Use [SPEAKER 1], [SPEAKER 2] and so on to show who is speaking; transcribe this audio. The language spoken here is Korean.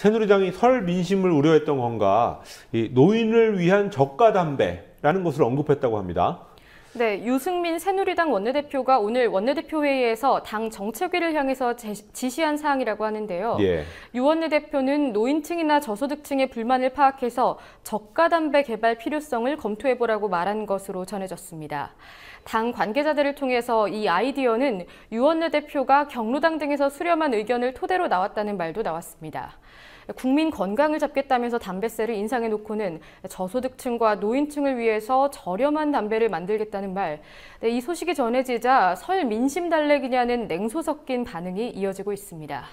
[SPEAKER 1] 새누리당이 설 민심을 우려했던 건가 노인을 위한 저가 담배라는 것을 언급했다고 합니다.
[SPEAKER 2] 네, 유승민 새누리당 원내대표가 오늘 원내대표회의에서 당 정책위를 향해서 제시, 지시한 사항이라고 하는데요. 예. 유 원내대표는 노인층이나 저소득층의 불만을 파악해서 저가 담배 개발 필요성을 검토해보라고 말한 것으로 전해졌습니다. 당 관계자들을 통해서 이 아이디어는 유 원내대표가 경로당 등에서 수렴한 의견을 토대로 나왔다는 말도 나왔습니다. 국민 건강을 잡겠다면서 담뱃세를 인상해 놓고는 저소득층과 노인층을 위해서 저렴한 담배를 만들겠다는 말. 네, 이 소식이 전해지자 설 민심 달래기냐는 냉소 섞인 반응이 이어지고 있습니다.